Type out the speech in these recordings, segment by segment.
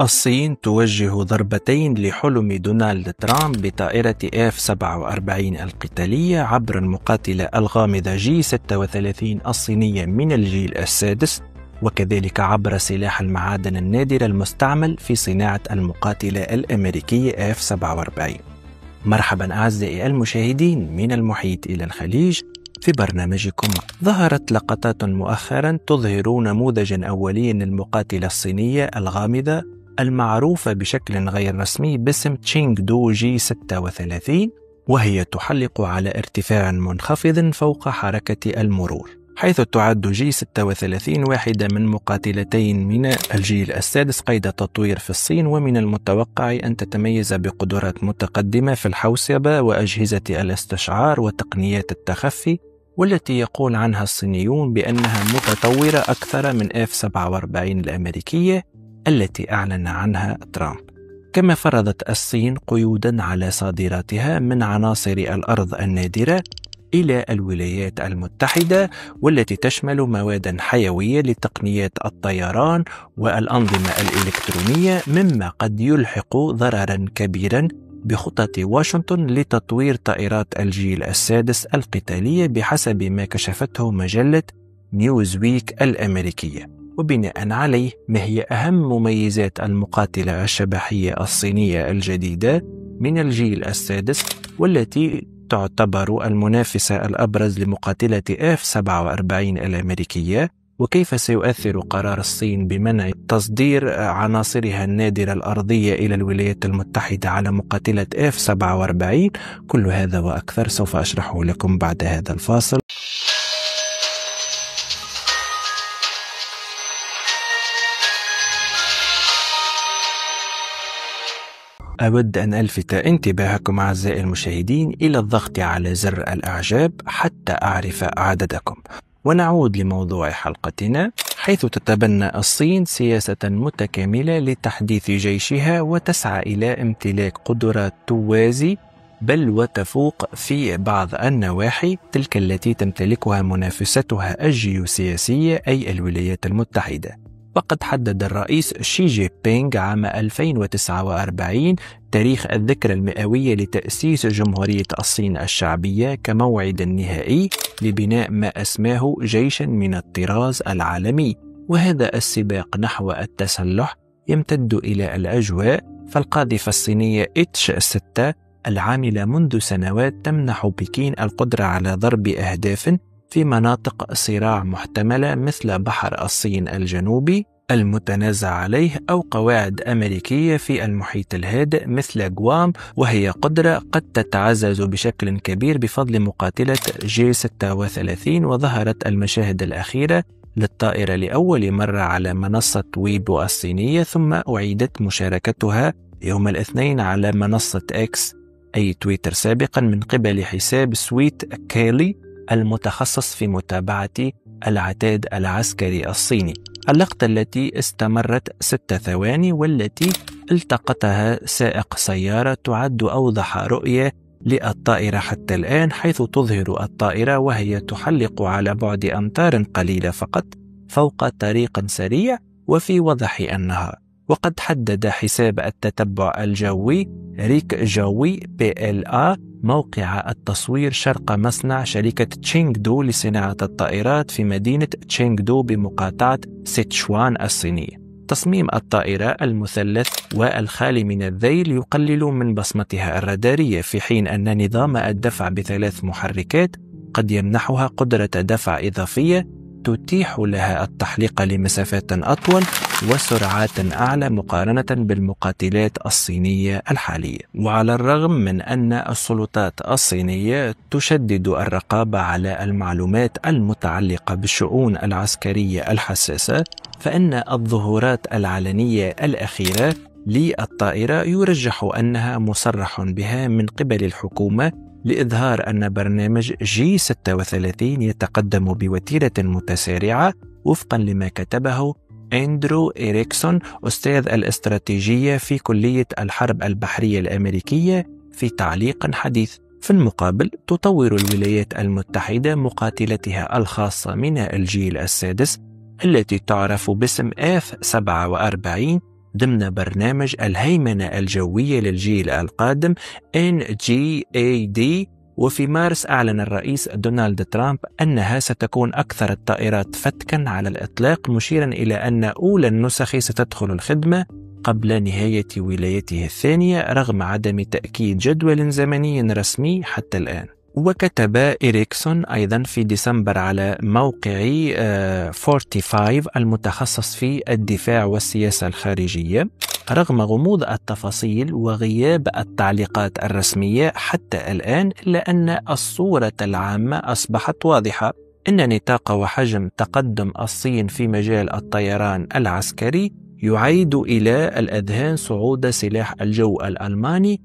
الصين توجه ضربتين لحلم دونالد ترامب بطائرة اف 47 القتالية عبر المقاتلة الغامضة جي 36 الصينية من الجيل السادس وكذلك عبر سلاح المعادن النادرة المستعمل في صناعة المقاتلة الأمريكية اف 47 مرحبا أعزائي المشاهدين من المحيط إلى الخليج في برنامجكم ظهرت لقطات مؤخرا تظهر نموذجا أوليا للمقاتلة الصينية الغامضة المعروفة بشكل غير رسمي باسم تشينغ دو جي 36 وهي تحلق على ارتفاع منخفض فوق حركة المرور حيث تعد جي 36 واحدة من مقاتلتين من الجيل السادس قيد تطوير في الصين ومن المتوقع أن تتميز بقدرات متقدمة في الحوسبة وأجهزة الاستشعار وتقنيات التخفي والتي يقول عنها الصينيون بأنها متطورة أكثر من F-47 الأمريكية التي أعلن عنها ترامب كما فرضت الصين قيودا على صادراتها من عناصر الأرض النادرة إلى الولايات المتحدة والتي تشمل مواد حيوية لتقنيات الطيران والأنظمة الإلكترونية مما قد يلحق ضررا كبيرا بخطط واشنطن لتطوير طائرات الجيل السادس القتالية بحسب ما كشفته مجلة نيوزويك الأمريكية وبناء عليه ما هي أهم مميزات المقاتلة الشبحية الصينية الجديدة من الجيل السادس والتي تعتبر المنافسة الأبرز لمقاتلة F-47 الأمريكية وكيف سيؤثر قرار الصين بمنع تصدير عناصرها النادرة الأرضية إلى الولايات المتحدة على مقاتلة F-47 كل هذا وأكثر سوف أشرحه لكم بعد هذا الفاصل أود أن ألفت انتباهكم أعزائي المشاهدين إلى الضغط على زر الإعجاب حتى أعرف عددكم ونعود لموضوع حلقتنا حيث تتبنى الصين سياسة متكاملة لتحديث جيشها وتسعى إلى امتلاك قدرات توازي بل وتفوق في بعض النواحي تلك التي تمتلكها منافستها الجيوسياسية أي الولايات المتحدة وقد حدد الرئيس شي جي بينغ عام 2049 تاريخ الذكرى المئوية لتأسيس جمهورية الصين الشعبية كموعد نهائي لبناء ما أسماه جيشا من الطراز العالمي وهذا السباق نحو التسلح يمتد إلى الأجواء فالقاذفة الصينية اتش 6 العاملة منذ سنوات تمنح بكين القدرة على ضرب أهداف في مناطق صراع محتملة مثل بحر الصين الجنوبي المتنازع عليه أو قواعد أمريكية في المحيط الهادئ مثل غوام وهي قدرة قد تتعزز بشكل كبير بفضل مقاتلة جي 36 وظهرت المشاهد الأخيرة للطائرة لأول مرة على منصة ويبو الصينية ثم أعيدت مشاركتها يوم الاثنين على منصة إكس أي تويتر سابقا من قبل حساب سويت كيلي المتخصص في متابعة العتاد العسكري الصيني اللقطة التي استمرت ست ثواني والتي التقطها سائق سيارة تعد أوضح رؤية للطائرة حتى الآن حيث تظهر الطائرة وهي تحلق على بعد أمتار قليلة فقط فوق طريق سريع وفي وضح النهار وقد حدد حساب التتبع الجوي ريك جوي بي ال آ موقع التصوير شرق مصنع شركة تشينغدو لصناعة الطائرات في مدينة تشينغدو بمقاطعة سيتشوان الصينية. تصميم الطائرة المثلث والخالي من الذيل يقلل من بصمتها الرادارية في حين أن نظام الدفع بثلاث محركات قد يمنحها قدرة دفع إضافية تتيح لها التحليق لمسافات أطول وسرعات أعلى مقارنة بالمقاتلات الصينية الحالية وعلى الرغم من أن السلطات الصينية تشدد الرقابة على المعلومات المتعلقة بالشؤون العسكرية الحساسة فإن الظهورات العلنية الأخيرة للطائرة يرجح أنها مصرح بها من قبل الحكومة لإظهار أن برنامج جي 36 يتقدم بوتيرة متسارعة وفقا لما كتبه أندرو إريكسون أستاذ الاستراتيجية في كلية الحرب البحرية الأمريكية في تعليق حديث في المقابل تطور الولايات المتحدة مقاتلتها الخاصة من الجيل السادس التي تعرف باسم اف 47 ضمن برنامج الهيمنة الجوية للجيل القادم NGAD وفي مارس أعلن الرئيس دونالد ترامب أنها ستكون أكثر الطائرات فتكا على الإطلاق مشيرا إلى أن أولى النسخ ستدخل الخدمة قبل نهاية ولايته الثانية رغم عدم تأكيد جدول زمني رسمي حتى الآن وكتب إريكسون أيضا في ديسمبر على موقع 45 آه، المتخصص في الدفاع والسياسة الخارجية رغم غموض التفاصيل وغياب التعليقات الرسمية حتى الآن إلا أن الصورة العامة أصبحت واضحة إن نطاق وحجم تقدم الصين في مجال الطيران العسكري يعيد إلى الأذهان صعود سلاح الجو الألماني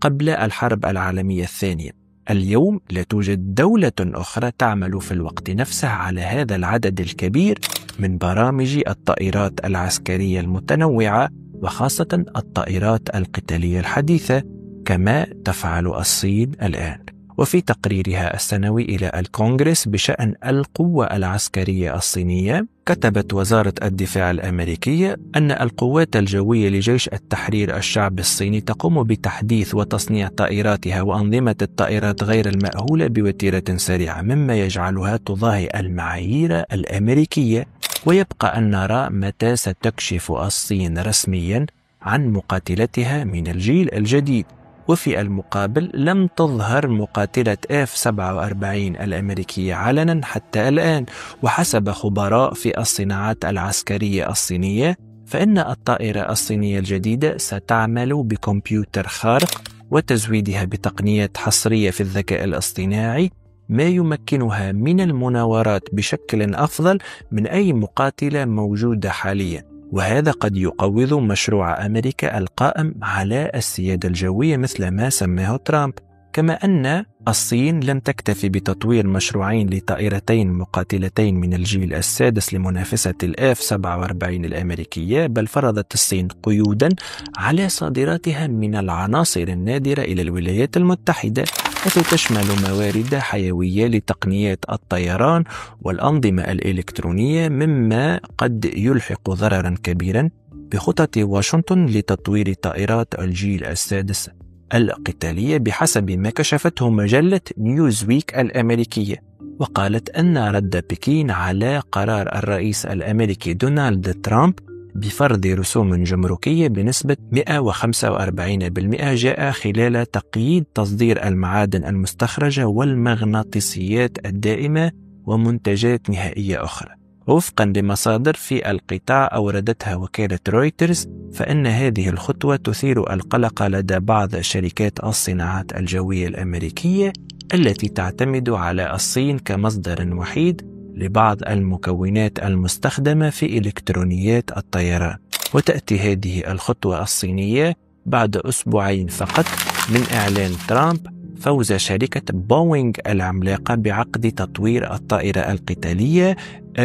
قبل الحرب العالمية الثانية. اليوم لا توجد دولة أخرى تعمل في الوقت نفسه على هذا العدد الكبير من برامج الطائرات العسكرية المتنوعة وخاصة الطائرات القتالية الحديثة كما تفعل الصين الآن وفي تقريرها السنوي إلى الكونغرس بشأن القوة العسكرية الصينية، كتبت وزارة الدفاع الأمريكية أن القوات الجوية لجيش التحرير الشعبي الصيني تقوم بتحديث وتصنيع طائراتها وأنظمة الطائرات غير المأهولة بوتيرة سريعة، مما يجعلها تضاهي المعايير الأمريكية ويبقى أن نرى متى ستكشف الصين رسميا عن مقاتلتها من الجيل الجديد وفي المقابل لم تظهر مقاتلة F-47 الأمريكية علنا حتى الآن وحسب خبراء في الصناعات العسكرية الصينية فإن الطائرة الصينية الجديدة ستعمل بكمبيوتر خارق وتزويدها بتقنية حصرية في الذكاء الاصطناعي ما يمكنها من المناورات بشكل أفضل من أي مقاتلة موجودة حاليا وهذا قد يقوض مشروع أمريكا القائم على السيادة الجوية مثل ما سماه ترامب كما أن الصين لم تكتفي بتطوير مشروعين لطائرتين مقاتلتين من الجيل السادس لمنافسة الآف 47 الأمريكية بل فرضت الصين قيودا على صادراتها من العناصر النادرة إلى الولايات المتحدة حيث تشمل موارد حيوية لتقنيات الطيران والأنظمة الإلكترونية مما قد يلحق ضررا كبيرا بخطط واشنطن لتطوير طائرات الجيل السادس القتالية بحسب ما كشفته مجلة نيوزويك الأمريكية وقالت أن رد بكين على قرار الرئيس الأمريكي دونالد ترامب بفرض رسوم جمركية بنسبة 145% جاء خلال تقييد تصدير المعادن المستخرجة والمغناطيسيات الدائمة ومنتجات نهائية أخرى. وفقا لمصادر في القطاع أوردتها وكالة رويترز فإن هذه الخطوة تثير القلق لدى بعض شركات الصناعات الجوية الأمريكية التي تعتمد على الصين كمصدر وحيد لبعض المكونات المستخدمة في إلكترونيات الطيران وتأتي هذه الخطوة الصينية بعد أسبوعين فقط من إعلان ترامب فوز شركة بوينغ العملاقة بعقد تطوير الطائرة القتالية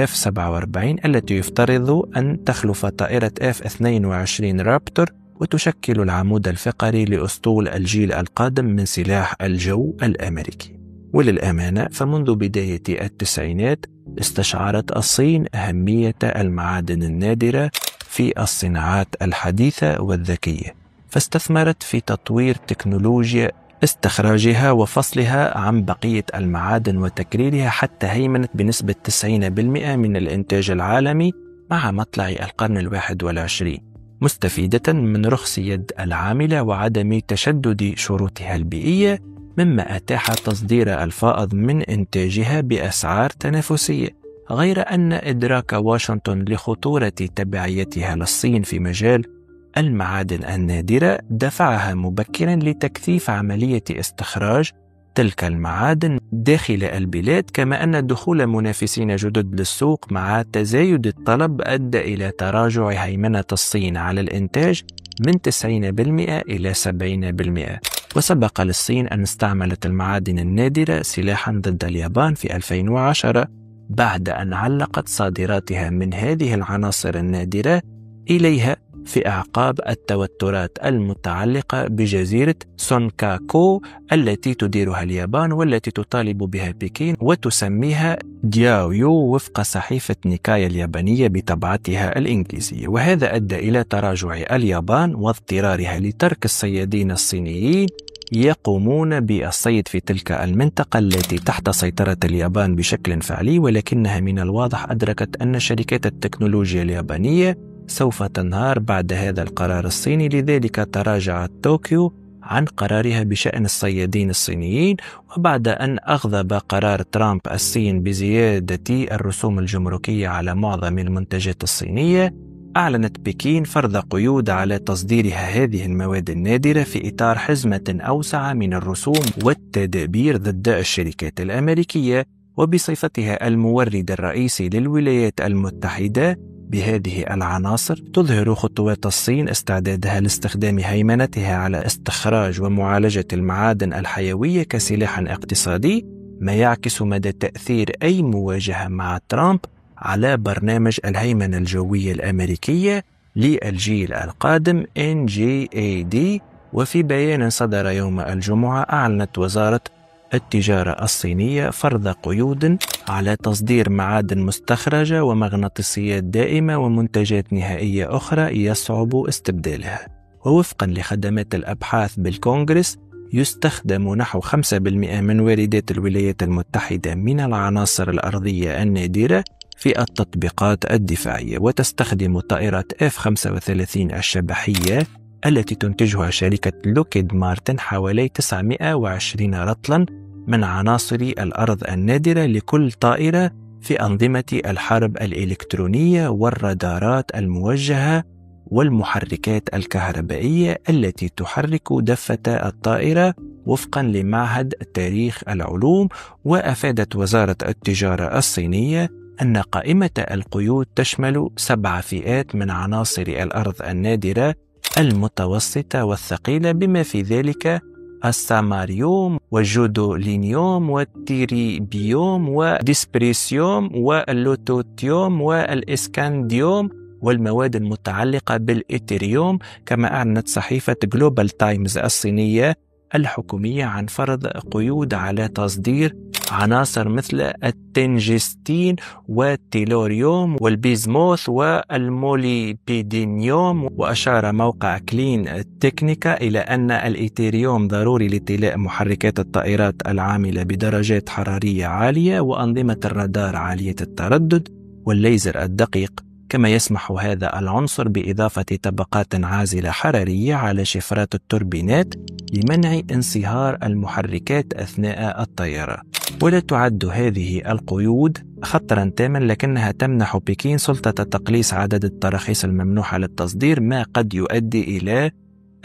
F-47 التي يفترض أن تخلف طائرة F-22 رابتور وتشكل العمود الفقري لأسطول الجيل القادم من سلاح الجو الأمريكي وللأمانة فمنذ بداية التسعينات استشعرت الصين أهمية المعادن النادرة في الصناعات الحديثة والذكية فاستثمرت في تطوير تكنولوجيا استخراجها وفصلها عن بقية المعادن وتكريرها حتى هيمنت بنسبة 90% من الإنتاج العالمي مع مطلع القرن الواحد والعشرين مستفيدة من رخص يد العاملة وعدم تشدد شروطها البيئية مما أتاح تصدير الفائض من إنتاجها بأسعار تنافسية غير أن إدراك واشنطن لخطورة تبعيتها للصين في مجال المعادن النادرة دفعها مبكرا لتكثيف عملية استخراج تلك المعادن داخل البلاد كما أن دخول منافسين جدد للسوق مع تزايد الطلب أدى إلى تراجع هيمنة الصين على الإنتاج من 90% إلى 70% وسبق للصين أن استعملت المعادن النادرة سلاحا ضد اليابان في 2010 بعد أن علقت صادراتها من هذه العناصر النادرة إليها في أعقاب التوترات المتعلقة بجزيرة سونكاكو التي تديرها اليابان والتي تطالب بها بكين وتسميها دياويو وفق صحيفة نيكايا اليابانية بطبعتها الإنجليزية وهذا أدى إلى تراجع اليابان واضطرارها لترك الصيادين الصينيين يقومون بالصيد في تلك المنطقة التي تحت سيطرة اليابان بشكل فعلي ولكنها من الواضح أدركت أن شركات التكنولوجيا اليابانية سوف تنهار بعد هذا القرار الصيني لذلك تراجعت طوكيو عن قرارها بشأن الصيادين الصينيين وبعد أن أغضب قرار ترامب الصين بزيادة الرسوم الجمركية على معظم المنتجات الصينية أعلنت بكين فرض قيود على تصديرها هذه المواد النادرة في إطار حزمة أوسع من الرسوم والتدابير ضد الشركات الأمريكية وبصفتها المورد الرئيسي للولايات المتحدة بهذه العناصر تظهر خطوات الصين استعدادها لاستخدام هيمنتها على استخراج ومعالجة المعادن الحيوية كسلاح اقتصادي ما يعكس مدى تأثير أي مواجهة مع ترامب على برنامج الهيمنة الجوية الأمريكية للجيل القادم NGAD وفي بيان صدر يوم الجمعة أعلنت وزارة التجارة الصينية فرض قيود على تصدير معادن مستخرجة ومغناطيسيات دائمة ومنتجات نهائية أخرى يصعب استبدالها ووفقا لخدمات الأبحاث بالكونغرس يستخدم نحو 5% من واردات الولايات المتحدة من العناصر الأرضية النادرة في التطبيقات الدفاعية وتستخدم طائرات F-35 الشبحية التي تنتجها شركة لوكيد مارتن حوالي 920 رطلا من عناصر الأرض النادرة لكل طائرة في أنظمة الحرب الإلكترونية والرادارات الموجهة والمحركات الكهربائية التي تحرك دفة الطائرة وفقا لمعهد تاريخ العلوم وأفادت وزارة التجارة الصينية أن قائمة القيود تشمل سبع فئات من عناصر الأرض النادرة المتوسطة والثقيلة بما في ذلك السماريوم والجودولينيوم والتيريبيوم وديسبريسيوم واللوتوتيوم والإسكانديوم والمواد المتعلقة بالإيثيريوم كما أعلنت صحيفة جلوبال تايمز الصينية الحكومية عن فرض قيود على تصدير عناصر مثل التنجستين والتيلوريوم والبيزموث والموليبيدينيوم وأشار موقع كلين تكنيكا إلى أن الإيتيريوم ضروري لابتلاء محركات الطائرات العاملة بدرجات حرارية عالية وأنظمة الرادار عالية التردد والليزر الدقيق كما يسمح هذا العنصر بإضافة طبقات عازلة حرارية على شفرات التوربينات لمنع انصهار المحركات أثناء الطيارة ولا تعد هذه القيود خطرا تاما لكنها تمنح بكين سلطة تقليص عدد التراخيص الممنوحة للتصدير ما قد يؤدي إلى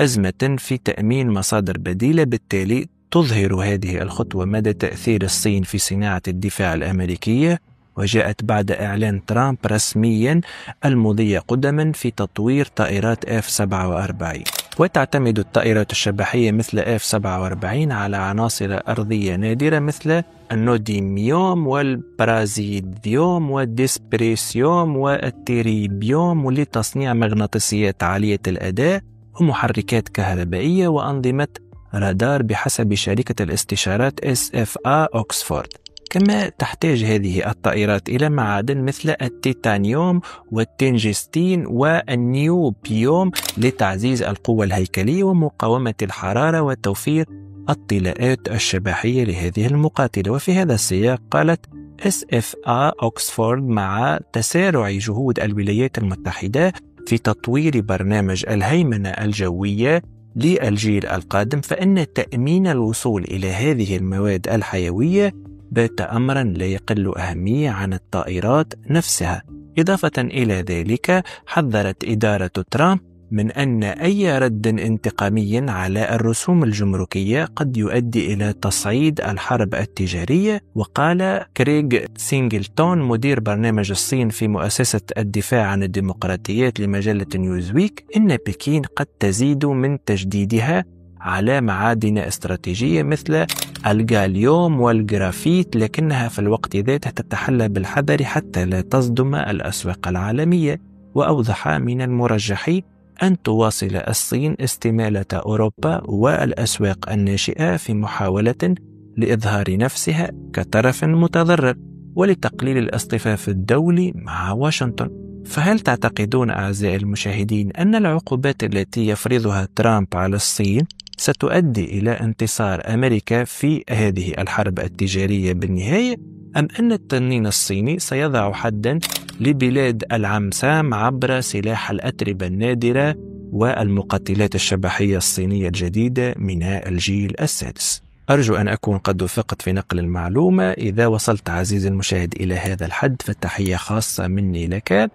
أزمة في تأمين مصادر بديلة بالتالي تظهر هذه الخطوة مدى تأثير الصين في صناعة الدفاع الأمريكية وجاءت بعد إعلان ترامب رسميا المضي قدما في تطوير طائرات F-47 وتعتمد الطائرات الشبحية مثل F-47 على عناصر أرضية نادرة مثل النوديميوم والبرازيديوم والديسبريسيوم والتيريبيوم لتصنيع مغناطيسيات عالية الأداء ومحركات كهربائية وأنظمة رادار بحسب شركة الاستشارات SFA أوكسفورد كما تحتاج هذه الطائرات إلى معادن مثل التيتانيوم والتنجستين والنيوبيوم لتعزيز القوة الهيكلية ومقاومة الحرارة وتوفير الطلاءات الشبحية لهذه المقاتلة وفي هذا السياق قالت اس اف اوكسفورد مع تسارع جهود الولايات المتحدة في تطوير برنامج الهيمنة الجوية للجيل القادم فإن تأمين الوصول إلى هذه المواد الحيوية بات أمرا لا يقل أهمية عن الطائرات نفسها إضافة إلى ذلك حذرت إدارة ترامب من أن أي رد انتقامي على الرسوم الجمركية قد يؤدي إلى تصعيد الحرب التجارية وقال كريغ سينجلتون مدير برنامج الصين في مؤسسة الدفاع عن الديمقراطيات لمجلة نيوزويك إن بكين قد تزيد من تجديدها على معادن استراتيجية مثل الجاليوم والجرافيت لكنها في الوقت ذاته تتحلى بالحذر حتى لا تصدم الأسواق العالمية وأوضح من المرجح أن تواصل الصين استمالة أوروبا والأسواق الناشئة في محاولة لإظهار نفسها كطرف متضرر ولتقليل الاصطفاف الدولي مع واشنطن فهل تعتقدون أعزائي المشاهدين أن العقوبات التي يفرضها ترامب على الصين ستؤدي إلى انتصار أمريكا في هذه الحرب التجارية بالنهاية أم أن التنين الصيني سيضع حدا لبلاد العمسام عبر سلاح الأتربة النادرة والمقاتلات الشبحية الصينية الجديدة من الجيل السادس أرجو أن أكون قد وفقت في نقل المعلومة إذا وصلت عزيزي المشاهد إلى هذا الحد فتحية خاصة مني لك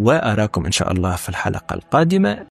وأراكم إن شاء الله في الحلقة القادمة